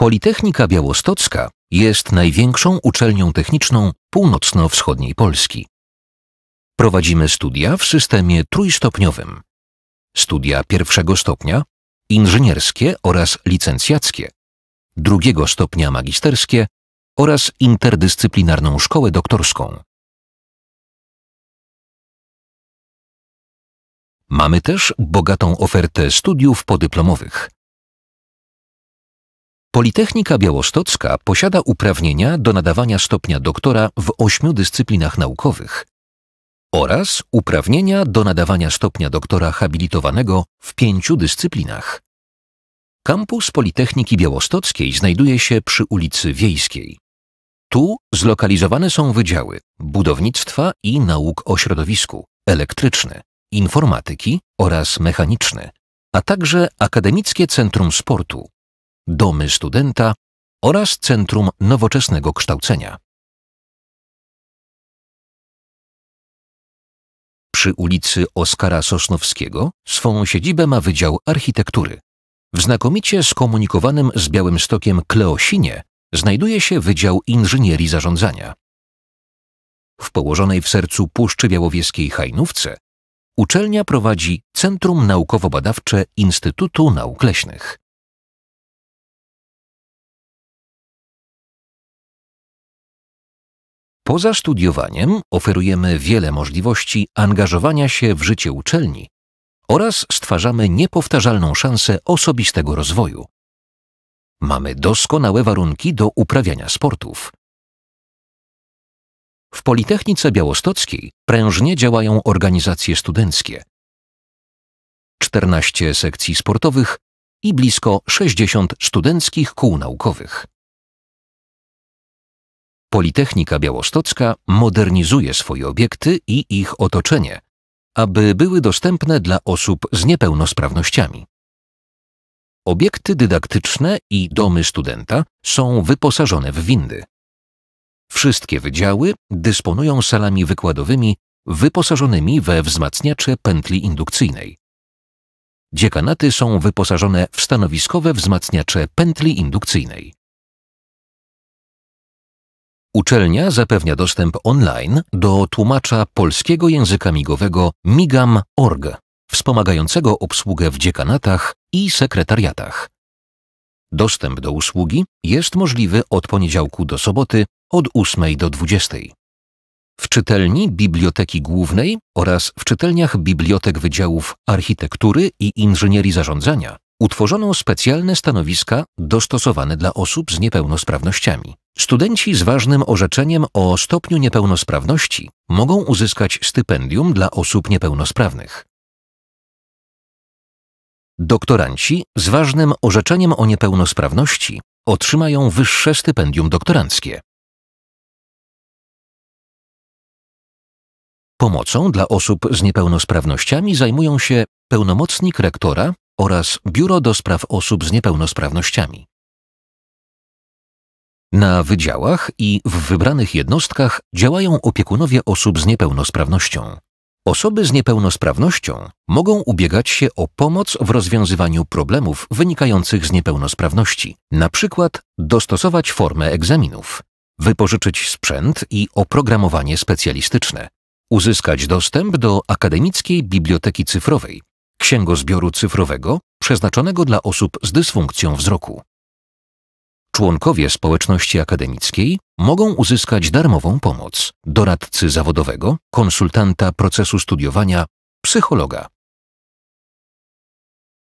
Politechnika Białostocka jest największą uczelnią techniczną północno-wschodniej Polski. Prowadzimy studia w systemie trójstopniowym. Studia pierwszego stopnia, inżynierskie oraz licencjackie, drugiego stopnia magisterskie oraz interdyscyplinarną szkołę doktorską. Mamy też bogatą ofertę studiów podyplomowych. Politechnika Białostocka posiada uprawnienia do nadawania stopnia doktora w ośmiu dyscyplinach naukowych oraz uprawnienia do nadawania stopnia doktora habilitowanego w pięciu dyscyplinach. Kampus Politechniki Białostockiej znajduje się przy ulicy Wiejskiej. Tu zlokalizowane są wydziały budownictwa i nauk o środowisku, elektryczny, informatyki oraz mechaniczny, a także Akademickie Centrum Sportu, Domy Studenta oraz Centrum Nowoczesnego Kształcenia. Przy ulicy Oskara Sosnowskiego swą siedzibę ma Wydział Architektury. W znakomicie skomunikowanym z Białymstokiem Kleosinie znajduje się Wydział Inżynierii Zarządzania. W położonej w sercu Puszczy Białowieskiej Hajnówce uczelnia prowadzi Centrum Naukowo-Badawcze Instytutu Nauk Leśnych. Poza studiowaniem oferujemy wiele możliwości angażowania się w życie uczelni oraz stwarzamy niepowtarzalną szansę osobistego rozwoju. Mamy doskonałe warunki do uprawiania sportów. W Politechnice Białostockiej prężnie działają organizacje studenckie. 14 sekcji sportowych i blisko 60 studenckich kół naukowych. Politechnika Białostocka modernizuje swoje obiekty i ich otoczenie, aby były dostępne dla osób z niepełnosprawnościami. Obiekty dydaktyczne i domy studenta są wyposażone w windy. Wszystkie wydziały dysponują salami wykładowymi wyposażonymi we wzmacniacze pętli indukcyjnej. Dziekanaty są wyposażone w stanowiskowe wzmacniacze pętli indukcyjnej. Uczelnia zapewnia dostęp online do tłumacza polskiego języka migowego migam.org, wspomagającego obsługę w dziekanatach i sekretariatach. Dostęp do usługi jest możliwy od poniedziałku do soboty od 8 do 20. W czytelni Biblioteki Głównej oraz w czytelniach Bibliotek Wydziałów Architektury i Inżynierii Zarządzania utworzono specjalne stanowiska dostosowane dla osób z niepełnosprawnościami. Studenci z ważnym orzeczeniem o stopniu niepełnosprawności mogą uzyskać stypendium dla osób niepełnosprawnych. Doktoranci z ważnym orzeczeniem o niepełnosprawności otrzymają wyższe stypendium doktoranckie. Pomocą dla osób z niepełnosprawnościami zajmują się pełnomocnik rektora oraz Biuro do Spraw Osób z Niepełnosprawnościami. Na wydziałach i w wybranych jednostkach działają opiekunowie osób z niepełnosprawnością. Osoby z niepełnosprawnością mogą ubiegać się o pomoc w rozwiązywaniu problemów wynikających z niepełnosprawności, na przykład dostosować formę egzaminów, wypożyczyć sprzęt i oprogramowanie specjalistyczne, uzyskać dostęp do akademickiej biblioteki cyfrowej, księgozbioru cyfrowego przeznaczonego dla osób z dysfunkcją wzroku. Członkowie społeczności akademickiej mogą uzyskać darmową pomoc doradcy zawodowego, konsultanta procesu studiowania, psychologa.